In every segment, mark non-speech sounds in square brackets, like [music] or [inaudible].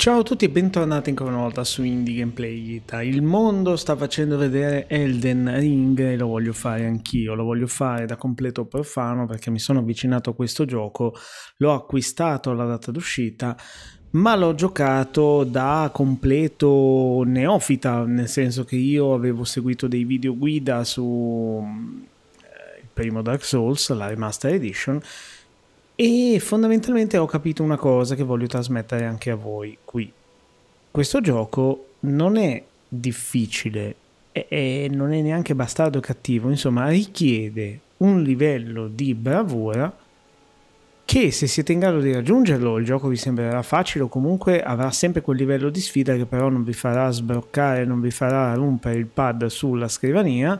Ciao a tutti e bentornati ancora una volta su Indie Gameplay Ita. Il mondo sta facendo vedere Elden Ring e lo voglio fare anch'io, lo voglio fare da completo profano perché mi sono avvicinato a questo gioco, l'ho acquistato alla data d'uscita, ma l'ho giocato da completo neofita, nel senso che io avevo seguito dei video guida su eh, il primo Dark Souls, la Remastered Edition, e fondamentalmente ho capito una cosa che voglio trasmettere anche a voi qui. Questo gioco non è difficile e, e non è neanche bastardo cattivo, insomma richiede un livello di bravura che se siete in grado di raggiungerlo il gioco vi sembrerà facile o comunque avrà sempre quel livello di sfida che però non vi farà sbroccare, non vi farà rompere il pad sulla scrivania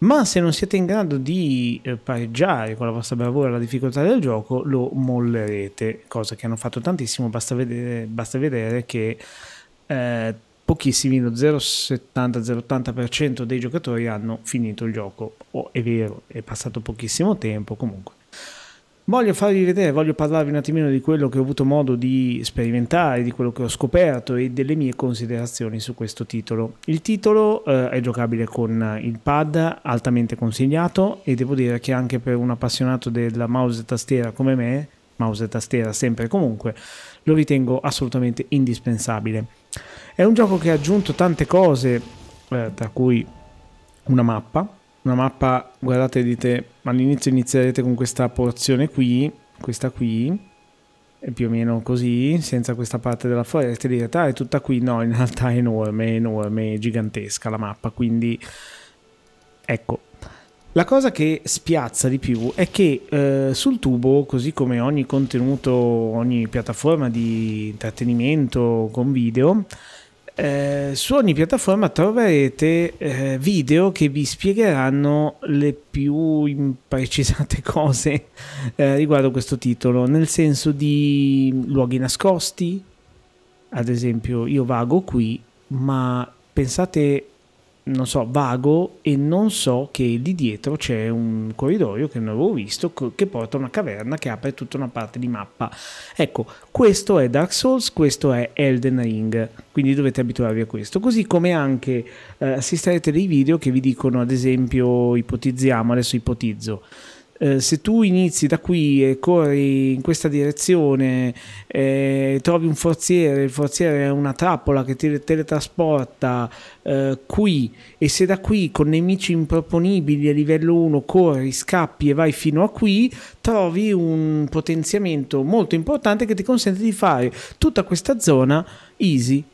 ma se non siete in grado di eh, pareggiare con la vostra bravura la difficoltà del gioco lo mollerete, cosa che hanno fatto tantissimo, basta vedere, basta vedere che eh, pochissimi, lo 0,70-0,80% dei giocatori hanno finito il gioco, o oh, è vero, è passato pochissimo tempo comunque. Voglio farvi vedere, voglio parlarvi un attimino di quello che ho avuto modo di sperimentare, di quello che ho scoperto e delle mie considerazioni su questo titolo. Il titolo eh, è giocabile con il pad, altamente consigliato e devo dire che anche per un appassionato della mouse e tastiera come me, mouse e tastiera sempre e comunque, lo ritengo assolutamente indispensabile. È un gioco che ha aggiunto tante cose, eh, tra cui una mappa, una mappa, guardate, dite, all'inizio inizierete con questa porzione qui, questa qui, e più o meno così, senza questa parte della foresta, e direte, ah, è tutta qui, no, in realtà è enorme, enorme, gigantesca la mappa, quindi, ecco. La cosa che spiazza di più è che eh, sul tubo, così come ogni contenuto, ogni piattaforma di intrattenimento con video, eh, su ogni piattaforma troverete eh, video che vi spiegheranno le più imprecisate [laughs] cose eh, riguardo questo titolo, nel senso di luoghi nascosti, ad esempio io vago qui, ma pensate non so, vago e non so che lì dietro c'è un corridoio che non avevo visto che porta a una caverna che apre tutta una parte di mappa. Ecco, questo è Dark Souls, questo è Elden Ring, quindi dovete abituarvi a questo. Così come anche eh, assisterete dei video che vi dicono, ad esempio, ipotizziamo, adesso ipotizzo, eh, se tu inizi da qui e corri in questa direzione, eh, trovi un forziere, il forziere è una trappola che ti teletrasporta eh, qui e se da qui con nemici improponibili a livello 1 corri, scappi e vai fino a qui, trovi un potenziamento molto importante che ti consente di fare tutta questa zona easy.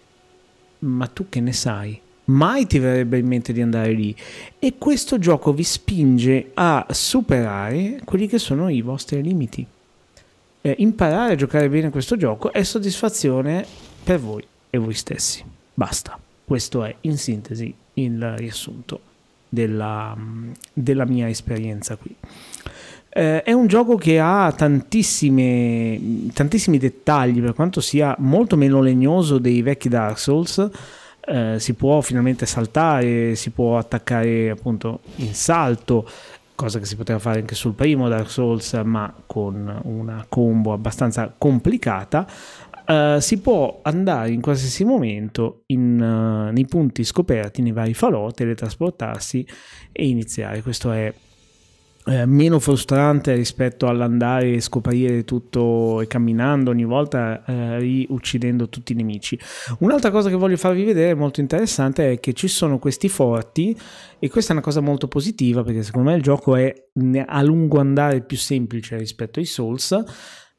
Ma tu che ne sai? mai ti verrebbe in mente di andare lì e questo gioco vi spinge a superare quelli che sono i vostri limiti. Eh, imparare a giocare bene questo gioco è soddisfazione per voi e voi stessi. Basta. Questo è in sintesi il riassunto della, mm, della mia esperienza qui. Eh, è un gioco che ha tantissimi dettagli per quanto sia molto meno legnoso dei vecchi Dark Souls eh, si può finalmente saltare, si può attaccare appunto in salto, cosa che si poteva fare anche sul primo Dark Souls, ma con una combo abbastanza complicata. Uh, si può andare in qualsiasi momento in, uh, nei punti scoperti, nei vari falò, teletrasportarsi e iniziare. Questo è eh, meno frustrante rispetto all'andare e scoprire tutto e camminando ogni volta eh, riuccidendo tutti i nemici. Un'altra cosa che voglio farvi vedere molto interessante è che ci sono questi forti e questa è una cosa molto positiva perché secondo me il gioco è a lungo andare più semplice rispetto ai Souls.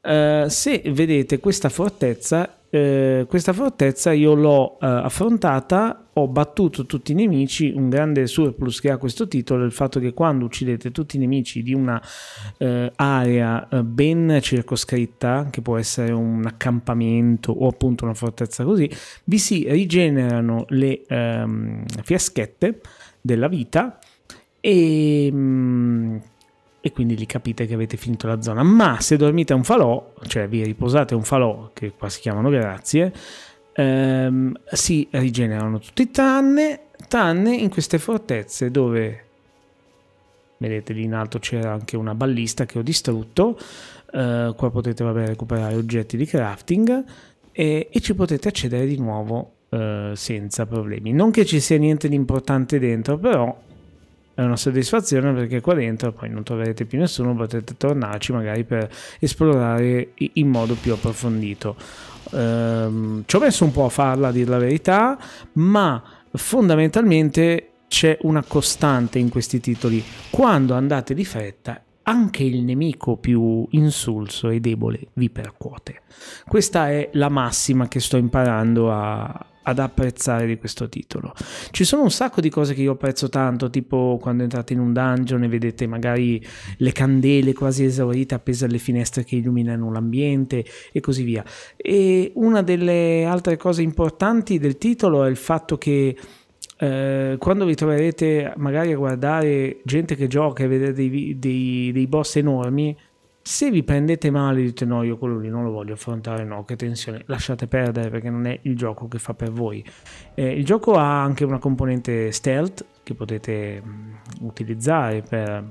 Eh, se vedete questa fortezza eh, questa fortezza io l'ho eh, affrontata, ho battuto tutti i nemici, un grande surplus che ha questo titolo è il fatto che quando uccidete tutti i nemici di una eh, area eh, ben circoscritta, che può essere un accampamento o appunto una fortezza così, vi si rigenerano le ehm, fiaschette della vita e... Mh, mm, e quindi lì capite che avete finito la zona. Ma se dormite a un falò, cioè vi riposate a un falò, che qua si chiamano grazie, ehm, si rigenerano tutti tranne, tranne in queste fortezze dove vedete lì in alto c'era anche una ballista che ho distrutto uh, qua potete vabbè, recuperare oggetti di crafting e, e ci potete accedere di nuovo eh, senza problemi non che ci sia niente di importante dentro però è una soddisfazione perché qua dentro poi non troverete più nessuno, potrete tornarci magari per esplorare in modo più approfondito. Ehm, ci ho messo un po' a farla, a dire la verità, ma fondamentalmente c'è una costante in questi titoli. Quando andate di fretta, anche il nemico più insulso e debole vi percuote. Questa è la massima che sto imparando a, ad apprezzare di questo titolo. Ci sono un sacco di cose che io apprezzo tanto, tipo quando entrate in un dungeon e vedete magari le candele quasi esaurite appese alle finestre che illuminano l'ambiente e così via. E una delle altre cose importanti del titolo è il fatto che eh, quando vi troverete magari a guardare gente che gioca e vedere dei, dei, dei boss enormi, se vi prendete male dite no, io quello lì non lo voglio affrontare, no, che tensione, lasciate perdere perché non è il gioco che fa per voi. Eh, il gioco ha anche una componente stealth che potete mm, utilizzare per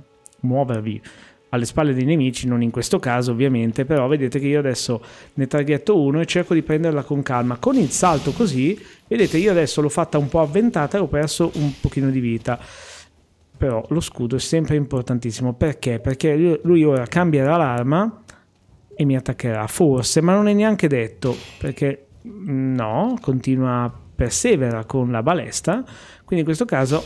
muovervi alle spalle dei nemici, non in questo caso ovviamente, però vedete che io adesso ne traghetto uno e cerco di prenderla con calma. Con il salto così, vedete, io adesso l'ho fatta un po' avventata e ho perso un pochino di vita però lo scudo è sempre importantissimo perché? Perché lui ora cambierà l'arma e mi attaccherà, forse, ma non è neanche detto perché mm, no, continua, persevera con la balestra, quindi in questo caso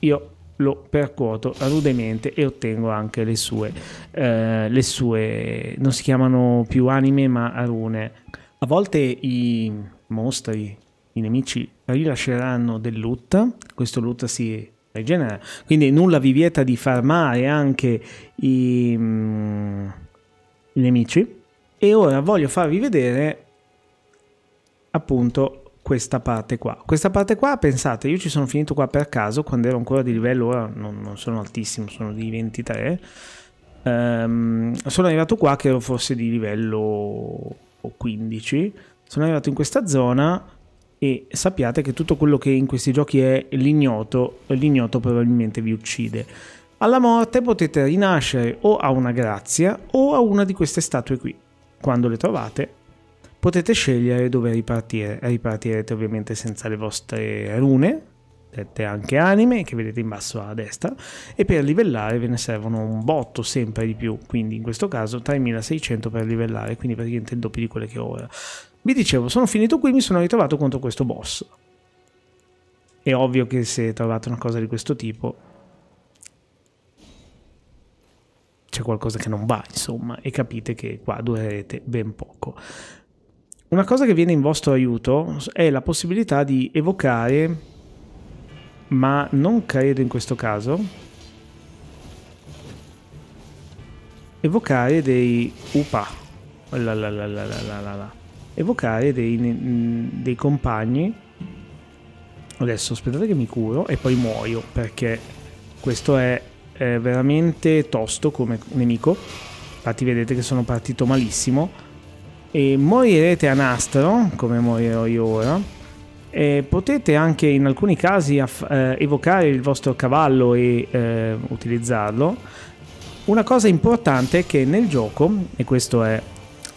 io lo percuoto rudemente e ottengo anche le sue, eh, le sue non si chiamano più anime ma rune. A volte i mostri, i nemici rilasceranno del loot, questo loot si del genere. Quindi nulla vi vieta di farmare anche i, mm, i nemici. E ora voglio farvi vedere appunto questa parte qua. Questa parte qua, pensate, io ci sono finito qua per caso quando ero ancora di livello, ora non, non sono altissimo, sono di 23. Um, ehm, sono arrivato qua che ero forse di livello 15. Sono arrivato in questa zona e sappiate che tutto quello che in questi giochi è l'ignoto, l'ignoto probabilmente vi uccide. Alla morte potete rinascere o a una grazia o a una di queste statue qui. Quando le trovate potete scegliere dove ripartire. Ripartirete ovviamente senza le vostre rune, dette anche anime, che vedete in basso a destra, e per livellare ve ne servono un botto sempre di più, quindi in questo caso 3600 per livellare, quindi praticamente il doppio di quelle che ho ora. Vi dicevo, sono finito qui, mi sono ritrovato contro questo boss. È ovvio che se trovate una cosa di questo tipo c'è qualcosa che non va, insomma, e capite che qua durerete ben poco. Una cosa che viene in vostro aiuto è la possibilità di evocare, ma non credo in questo caso, evocare dei upa. la La la la la la la la evocare dei, dei compagni. Adesso aspettate che mi curo e poi muoio perché questo è, è veramente tosto come nemico. Infatti vedete che sono partito malissimo. E morirete a nastro, come morirò io ora. E potete anche in alcuni casi eh, evocare il vostro cavallo e eh, utilizzarlo. Una cosa importante è che nel gioco, e questo è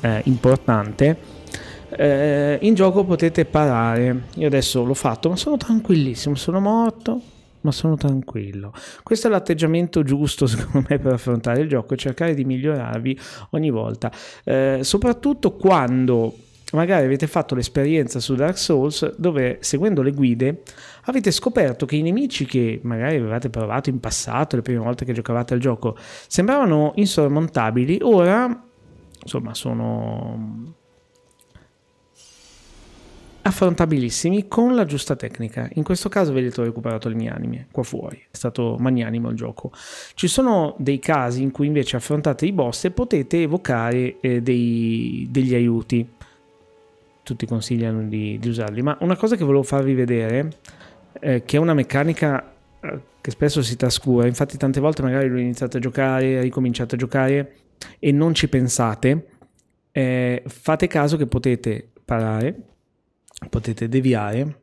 eh, importante, eh, in gioco potete parare. Io adesso l'ho fatto, ma sono tranquillissimo, sono morto, ma sono tranquillo. Questo è l'atteggiamento giusto, [laughs] secondo me, per affrontare il gioco e cercare di migliorarvi ogni volta, eh, soprattutto quando magari avete fatto l'esperienza su Dark Souls dove seguendo le guide avete scoperto che i nemici che magari avevate provato in passato, le prime volte che giocavate al gioco, sembravano insormontabili, ora insomma sono affrontabilissimi con la giusta tecnica. In questo caso vedete ho recuperato le mie anime qua fuori, è stato magnanimo il gioco. Ci sono dei casi in cui invece affrontate i boss e potete evocare eh, dei, degli aiuti. Tutti consigliano di, di, usarli, ma una cosa che volevo farvi vedere, eh, che è una meccanica eh, che spesso si trascura, infatti tante volte magari lo iniziate a giocare, ricominciate a giocare e non ci pensate, eh, fate caso che potete parare potete deviare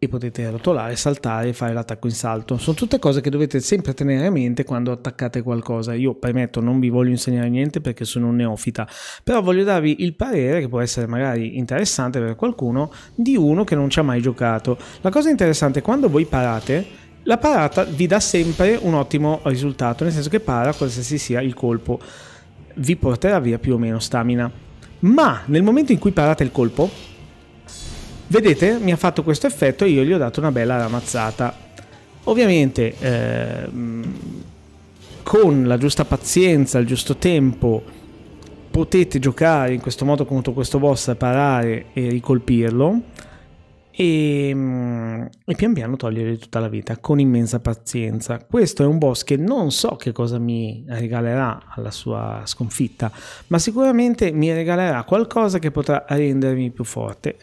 e potete rotolare, saltare e fare l'attacco in salto. Sono tutte cose che dovete sempre tenere a mente quando attaccate qualcosa. Io premetto, non vi voglio insegnare niente perché sono un neofita, però voglio darvi il parere che può essere magari interessante per qualcuno di uno che non ci ha mai giocato. La cosa interessante è quando voi parate la parata vi dà sempre un ottimo risultato, nel senso che para qualsiasi sia il colpo, vi porterà via più o meno stamina. Ma nel momento in cui parate il colpo, Vedete, mi ha fatto questo effetto e io gli ho dato una bella ramazzata. Ovviamente eh, con la giusta pazienza, il giusto tempo, potete giocare in questo modo contro questo boss, parare e ricolpirlo e, ehm, e, pian piano togliere tutta la vita con immensa pazienza. Questo è un boss che non so che cosa mi regalerà alla sua sconfitta, ma sicuramente mi regalerà qualcosa che potrà rendermi più forte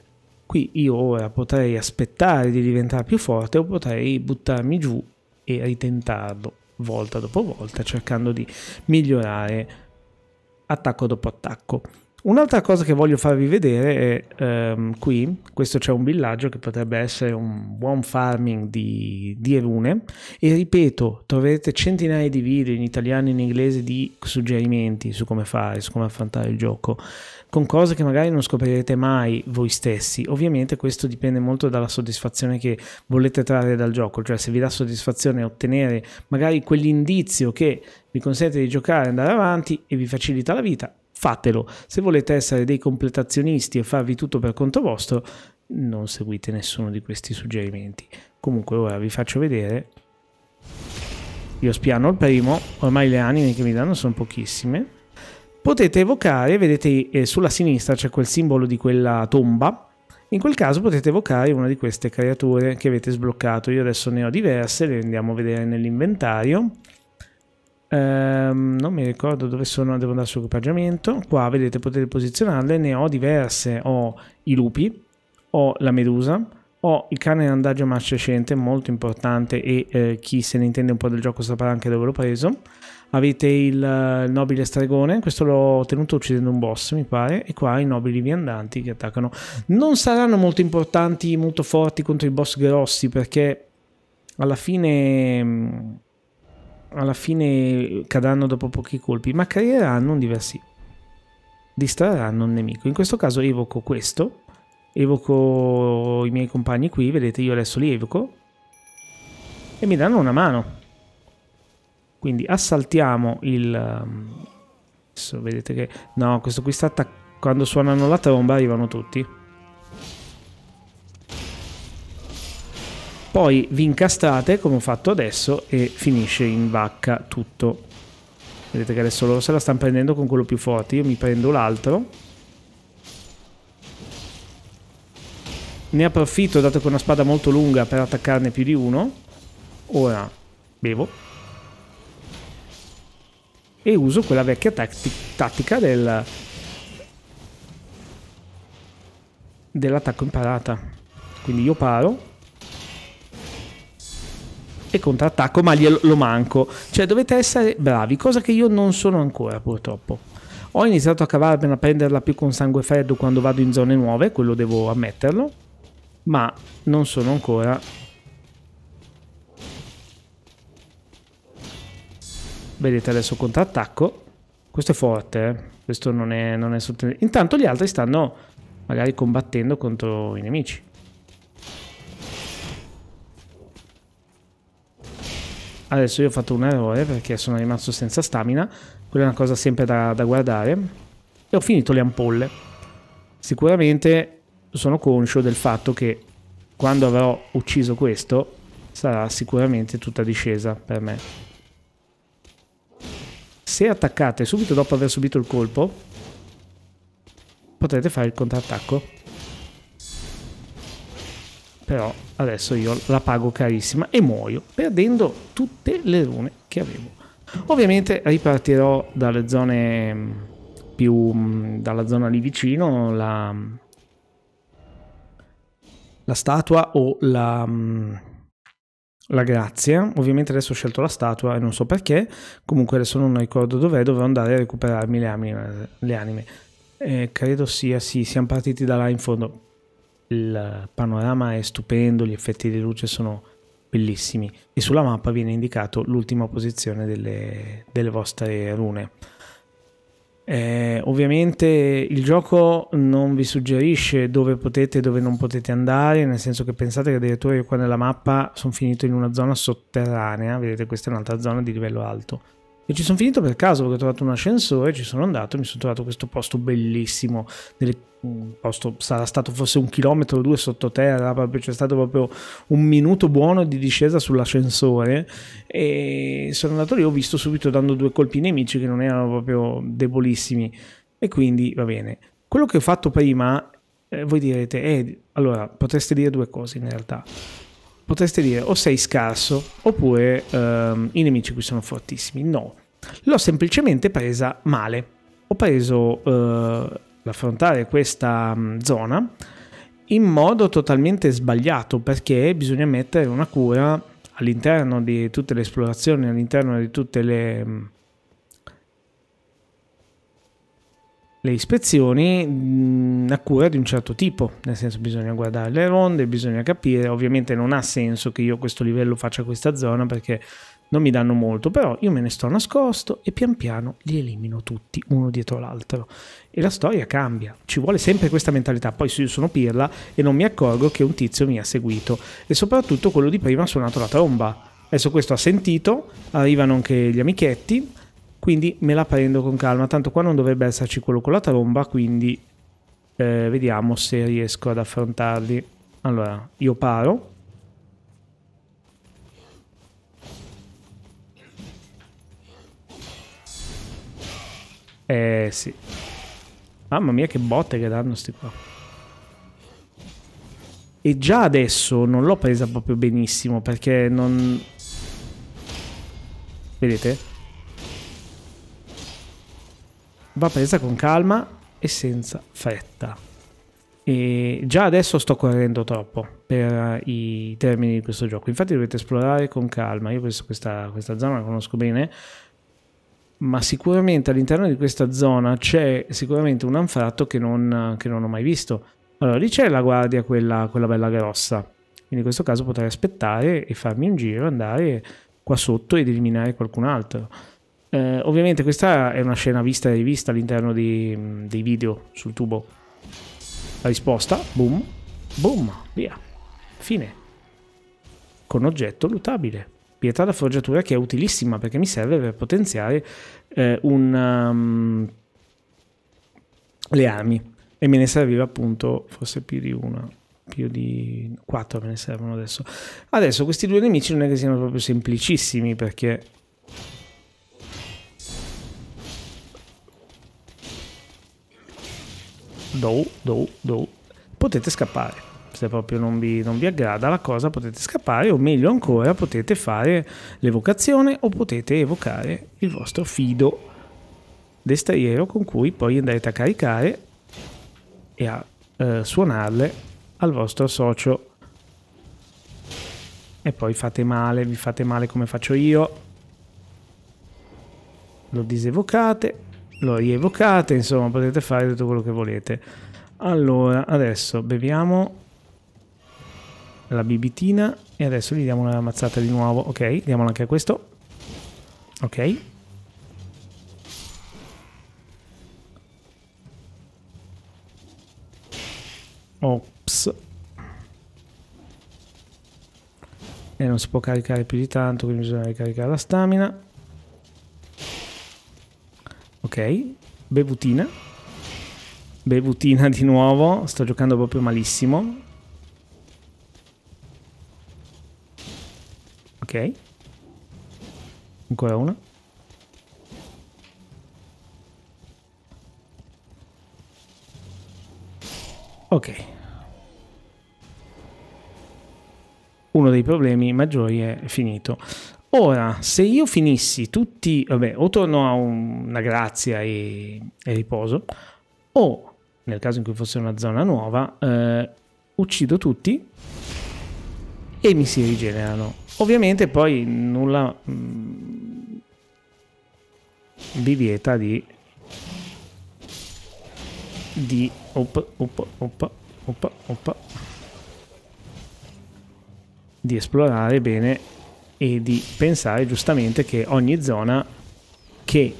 Qui io ora potrei aspettare di diventare più forte o potrei buttarmi giù e ritentarlo volta dopo volta cercando di migliorare attacco dopo attacco. Un'altra cosa che voglio farvi vedere è ehm, qui, questo c'è un villaggio che potrebbe essere un buon farming di, di rune e ripeto, troverete centinaia di video in italiano e in inglese di suggerimenti su come fare, su come affrontare il gioco, con cose che magari non scoprirete mai voi stessi. Ovviamente questo dipende molto dalla soddisfazione che volete trarre dal gioco, cioè se vi dà soddisfazione ottenere magari quell'indizio che vi consente di giocare, andare avanti e vi facilita la vita, fatelo. Se volete essere dei completazionisti e farvi tutto per conto vostro, non seguite nessuno di questi suggerimenti. Comunque ora vi faccio vedere. Io spiano il primo, ormai le anime che mi danno sono pochissime. Potete evocare, vedete eh, sulla sinistra c'è quel simbolo di quella tomba, in quel caso potete evocare una di queste creature che avete sbloccato. Io adesso ne ho diverse, le andiamo a vedere nell'inventario ehm, non mi ricordo dove sono, devo andare su equipaggiamento qua vedete potete posizionarle, ne ho diverse, ho i lupi, ho la medusa, ho il cane andaggio marcescente, molto importante e eh, chi se ne intende un po' del gioco saprà anche dove l'ho preso. Avete il, eh, il nobile stregone, questo l'ho tenuto uccidendo un boss mi pare, e qua i nobili viandanti che attaccano. Non saranno molto importanti, molto forti contro i boss grossi perché alla fine mm, alla fine cadranno dopo pochi colpi, ma creeranno un diversi. Distrarranno un nemico. In questo caso evoco questo, evoco i miei compagni qui, vedete io adesso li evoco, e mi danno una mano. Quindi assaltiamo il... Um, adesso vedete che... No, questo qui sta attaccando... Quando suonano la tromba arrivano tutti. poi vi incastrate come ho fatto adesso e finisce in vacca tutto. Vedete che adesso loro se la stanno prendendo con quello più forte, io mi prendo l'altro. Ne approfitto, dato che è una spada molto lunga, per attaccarne più di uno. Ora bevo. E uso quella vecchia tattica del... dell'attacco in parata. Quindi io paro e contrattacco, ma lo manco. Cioè dovete essere bravi, cosa che io non sono ancora purtroppo. Ho iniziato a cavarmela, a prenderla più con sangue freddo quando vado in zone nuove, quello devo ammetterlo, ma non sono ancora Vedete adesso contrattacco. Questo è forte, eh? questo non è, non è Intanto gli altri stanno magari combattendo contro i nemici. Adesso io ho fatto un errore perché sono rimasto senza stamina. Quella è una cosa sempre da, da guardare. E ho finito le ampolle. Sicuramente sono conscio del fatto che quando avrò ucciso questo sarà sicuramente tutta discesa per me. Se attaccate subito dopo aver subito il colpo potrete fare il contrattacco però adesso io la pago carissima e muoio perdendo tutte le rune che avevo. Ovviamente ripartirò dalle zone mm, più mm, dalla zona lì vicino la, la statua o la, mm, la grazia. Ovviamente adesso ho scelto la statua e non so perché. Comunque adesso non ricordo dov'è, dovrò andare a recuperarmi le anime. Le anime. Eh, credo sia, sì, siamo partiti da là in fondo il panorama è stupendo, gli effetti di luce sono bellissimi e sulla mappa viene indicato l'ultima posizione delle, delle vostre rune. Eh, ovviamente il gioco non vi suggerisce dove potete e dove non potete andare, nel senso che pensate che addirittura io qua nella mappa sono finito in una zona sotterranea, vedete questa è un'altra zona di livello alto e ci sono finito per caso perché ho trovato un ascensore, ci sono andato e mi sono trovato questo posto bellissimo, delle, un posto sarà stato forse un chilometro o due sottoterra, proprio, c'è stato proprio un minuto buono di discesa sull'ascensore e sono andato lì, ho visto subito dando due colpi ai nemici che non erano proprio debolissimi e quindi va bene. Quello che ho fatto prima, eh, voi direte, eh, allora potreste dire due cose in realtà potreste dire o sei scarso oppure ehm, i nemici qui sono fortissimi. No, l'ho semplicemente presa male. Ho preso eh, l'affrontare questa mm, zona in modo totalmente sbagliato perché bisogna mettere una cura all'interno di tutte le esplorazioni, all'interno di tutte le mm, le ispezioni mh, mm, a cura di un certo tipo, nel senso bisogna guardare le ronde, bisogna capire, ovviamente non ha senso che io a questo livello faccia questa zona perché non mi danno molto, però io me ne sto nascosto e pian piano li elimino tutti, uno dietro l'altro. E la storia cambia, ci vuole sempre questa mentalità, poi io sono pirla e non mi accorgo che un tizio mi ha seguito e soprattutto quello di prima ha suonato la tromba. Adesso questo ha sentito, arrivano anche gli amichetti, quindi me la prendo con calma. Tanto qua non dovrebbe esserci quello con la tromba, quindi eh, vediamo se riesco ad affrontarli. Allora, io paro. Eh sì. Mamma mia che botte che danno sti qua. E già adesso non l'ho presa proprio benissimo perché non... Vedete? va presa con calma e senza fretta. E già adesso sto correndo troppo per eh, i termini di questo gioco, infatti dovete esplorare con calma, io penso questa, questa zona la conosco bene, ma sicuramente all'interno di questa zona c'è sicuramente un anfratto che non, che non, ho mai visto. Allora lì c'è la guardia, quella, quella bella grossa, quindi in questo caso potrei aspettare e farmi un giro, andare qua sotto ed eliminare qualcun altro. Eh, ovviamente questa è una scena vista e rivista all'interno di, mm, dei video sul tubo. La risposta, boom, boom, via. Fine. Con oggetto lutabile. Pietra da forgiatura che è utilissima perché mi serve per potenziare eh, un, um, le armi. E me ne serviva appunto forse più di una più di quattro me ne servono adesso. Adesso questi due nemici non è che siano proprio semplicissimi perché do, do, do, potete scappare. Se proprio non vi, non vi aggrada la cosa potete scappare o meglio ancora potete fare l'evocazione o potete evocare il vostro fido destriero con cui poi andrete a caricare e a eh, suonarle al vostro socio. E poi fate male, vi fate male come faccio io. Lo disevocate, lo rievocate, insomma potete fare tutto quello che volete. Allora, adesso beviamo la bibitina e adesso gli diamo una mazzata di nuovo. Ok, diamola anche a questo. Ok. Ops. E non si può caricare più di tanto, quindi bisogna ricaricare la stamina. Ok, bevutina. Bevutina di nuovo, sto giocando proprio malissimo. Ok. Ancora una. Ok. Uno dei problemi maggiori è finito. Ora, se io finissi tutti, vabbè, o torno a un, una grazia e, e, riposo, o nel caso in cui fosse una zona nuova, eh, uccido tutti e mi si rigenerano. Ovviamente poi nulla mh, mm, vi vieta di di op, op, op, op, op, di esplorare bene e di pensare giustamente che ogni zona che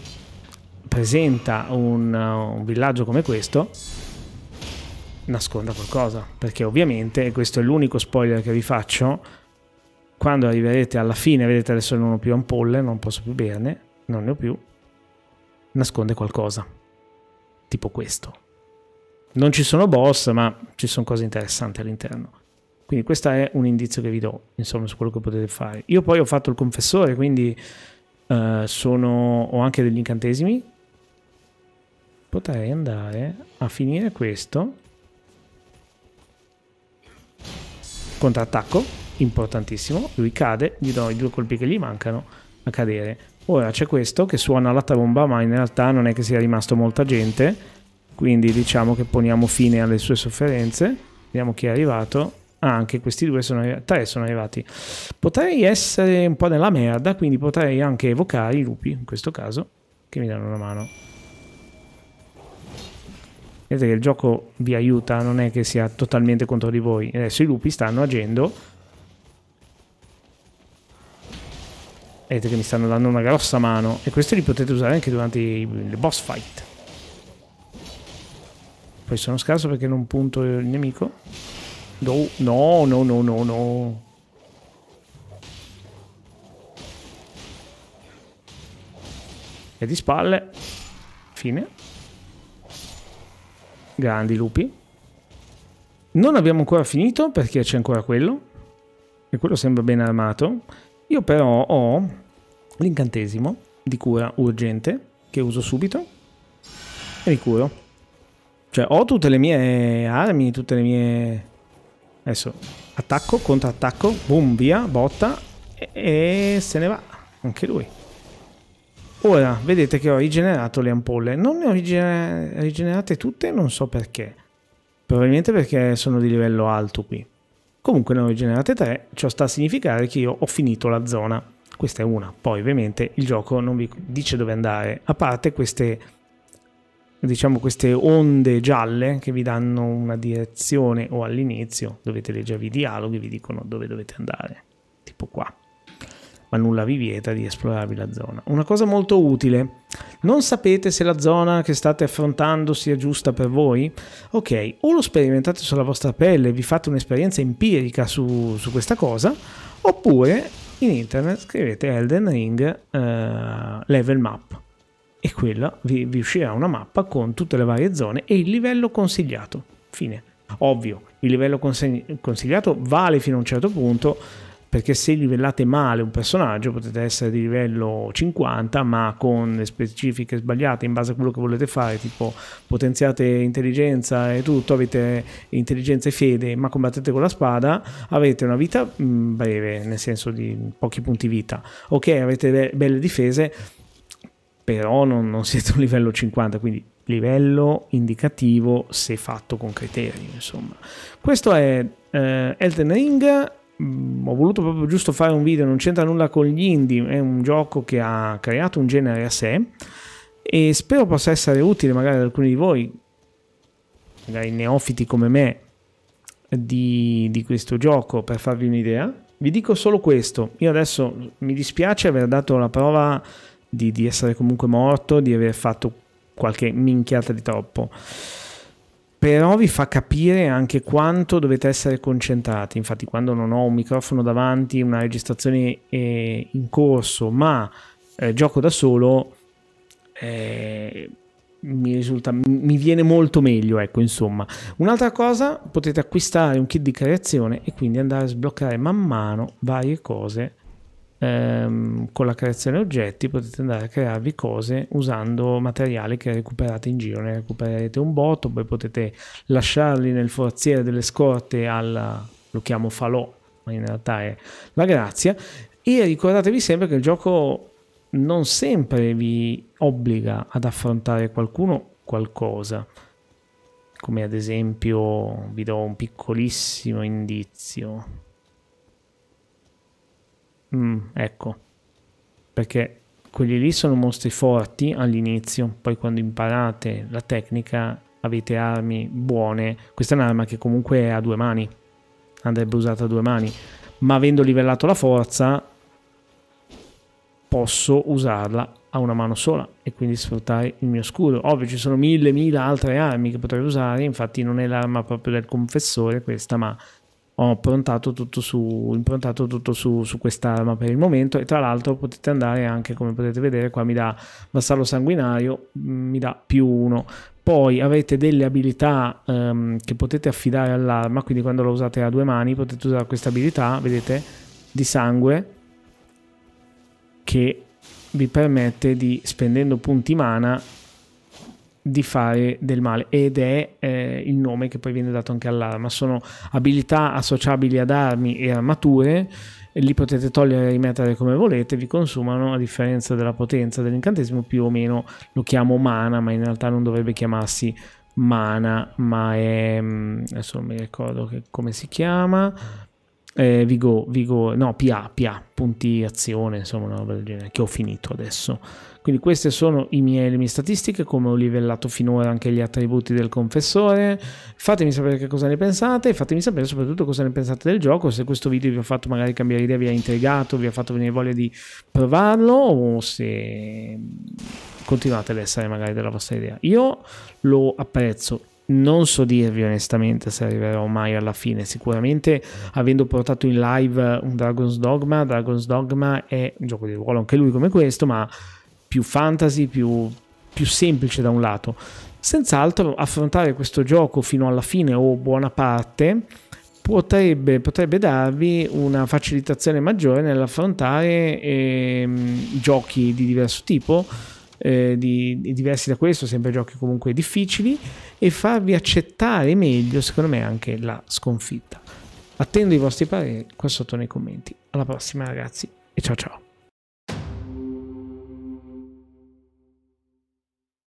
presenta un, uh, un villaggio come questo nasconda qualcosa, perché ovviamente, e questo è l'unico spoiler che vi faccio, quando arriverete alla fine, vedete adesso non ho più ampolle, non posso più berne, non ne ho più, nasconde qualcosa, tipo questo. Non ci sono boss, ma ci sono cose interessanti all'interno. Quindi questo è un indizio che vi do, insomma, su quello che potete fare. Io poi ho fatto il confessore, quindi eh, sono, ho anche degli incantesimi. Potrei andare a finire questo. Contrattacco, importantissimo. Lui cade, gli do i due colpi che gli mancano a cadere. Ora c'è questo che suona la tromba, ma in realtà non è che sia rimasto molta gente. Quindi diciamo che poniamo fine alle sue sofferenze. Vediamo chi è arrivato. Ah, anche questi due sono arrivati. Tre sono arrivati. Potrei essere un po' nella merda, quindi potrei anche evocare i lupi, in questo caso, che mi danno una mano. Vedete che il gioco vi aiuta, non è che sia totalmente contro di voi. Adesso i lupi stanno agendo. Vedete che mi stanno dando una grossa mano. E questi li potete usare anche durante i, le boss fight. Poi sono scarso perché non punto il nemico. No, no, no, no, no, no. E di spalle. Fine. Grandi lupi. Non abbiamo ancora finito perché c'è ancora quello. E quello sembra ben armato. Io però ho l'incantesimo di cura urgente che uso subito e li curo. Cioè ho tutte le mie armi, tutte le mie Adesso attacco, contrattacco, boom, via, botta e, se ne va anche lui. Ora, vedete che ho rigenerato le ampolle. Non ne ho rigener rigenerate tutte, non so perché. Probabilmente perché sono di livello alto qui. Comunque ne ho rigenerate tre, ciò sta a significare che io ho finito la zona. Questa è una. Poi ovviamente il gioco non vi dice dove andare, a parte queste diciamo queste onde gialle che vi danno una direzione o all'inizio dovete leggervi i dialoghi vi dicono dove dovete andare tipo qua ma nulla vi vieta di esplorarvi la zona una cosa molto utile non sapete se la zona che state affrontando sia giusta per voi ok o lo sperimentate sulla vostra pelle vi fate un'esperienza empirica su, su questa cosa oppure in internet scrivete Elden Ring uh, level map e quella vi, vi uscirà una mappa con tutte le varie zone e il livello consigliato. Fine. Ovvio, il livello conseg- consigliato vale fino a un certo punto, perché se livellate male un personaggio potete essere di livello 50 ma con le specifiche sbagliate in base a quello che volete fare tipo potenziate intelligenza e tutto avete intelligenza e fede ma combattete con la spada avete una vita mm, breve nel senso di pochi punti vita ok avete be- belle difese però non, non [laughs] siete un livello 50, quindi livello indicativo se fatto con criteri, insomma. Questo è eh, Elden Ring, mm, ho voluto proprio giusto fare un video, non c'entra nulla con gli indie, è un gioco che ha creato un genere a sé e spero possa essere utile magari ad alcuni di voi, magari neofiti come me, di, di questo gioco per farvi un'idea. Vi dico solo questo, io adesso mi dispiace aver dato la prova di, di essere comunque morto, di aver fatto qualche minchiata di troppo però vi fa capire anche quanto dovete essere concentrati. Infatti, quando non ho un microfono davanti, una registrazione eh, in corso, ma eh, gioco da solo, eh, mi, risulta, mi viene molto meglio. Ecco, insomma. Un'altra cosa, potete acquistare un kit di creazione e quindi andare a sbloccare man mano varie cose ehm, con la creazione oggetti potete andare a crearvi cose usando materiali che recuperate in giro, ne recupererete un botto, poi potete lasciarli nel forziere delle scorte al, lo chiamo falò, ma in realtà è la grazia, e ricordatevi sempre che il gioco non sempre vi obbliga ad affrontare qualcuno qualcosa, come ad esempio vi do un piccolissimo indizio. Mm, ecco, perché quelli lì sono mostri forti all'inizio, poi quando imparate la tecnica avete armi buone. Questa è un'arma che comunque è a due mani, andrebbe usata a due mani, ma avendo livellato la forza posso usarla a una mano sola e quindi sfruttare il mio scudo. Ovvio ci sono mille, mille altre armi che potrei usare, infatti non è l'arma proprio del confessore questa, ma ho improntato tutto, su, improntato tutto su, su, quest'arma per il momento e tra l'altro potete andare anche come potete vedere qua mi dà vassallo sanguinario mm, mi dà più uno poi avete delle abilità um, che potete affidare all'arma quindi quando lo usate a due mani potete usare questa abilità vedete di sangue che vi permette di spendendo punti mana di fare del male ed è eh, il nome che poi viene dato anche all'arma. Sono abilità associabili ad armi e armature, e li potete togliere e rimettere come volete, vi consumano a differenza della potenza dell'incantesimo più o meno lo chiamo mana, ma in realtà non dovrebbe chiamarsi mana, ma è mm, adesso non mi ricordo che, come si chiama. Eh, Vigo, Vigo, no, PA, PA, punti azione, insomma, una roba del genere, che ho finito adesso. Quindi queste sono miei, le mie statistiche, come ho livellato finora anche gli attributi del confessore. Fatemi sapere che cosa ne pensate e fatemi sapere soprattutto cosa ne pensate del gioco, se questo video vi ha fatto magari cambiare idea, vi ha intrigato, vi ha fatto venire voglia di provarlo o se continuate ad essere magari della vostra idea. Io lo apprezzo non so dirvi onestamente se arriverò mai alla fine. Sicuramente, avendo portato in live un Dragon's Dogma, Dragon's Dogma è un gioco di ruolo anche lui come questo, ma più fantasy, più, più semplice da un lato. Senz'altro affrontare questo gioco fino alla fine o buona parte potrebbe, potrebbe darvi una facilitazione maggiore nell'affrontare eh, giochi di diverso tipo, eh, di, di diversi da questo, sempre giochi comunque difficili, e farvi accettare meglio, secondo me, anche la sconfitta. Attendo i vostri pareri qua sotto nei commenti. Alla prossima ragazzi e ciao ciao.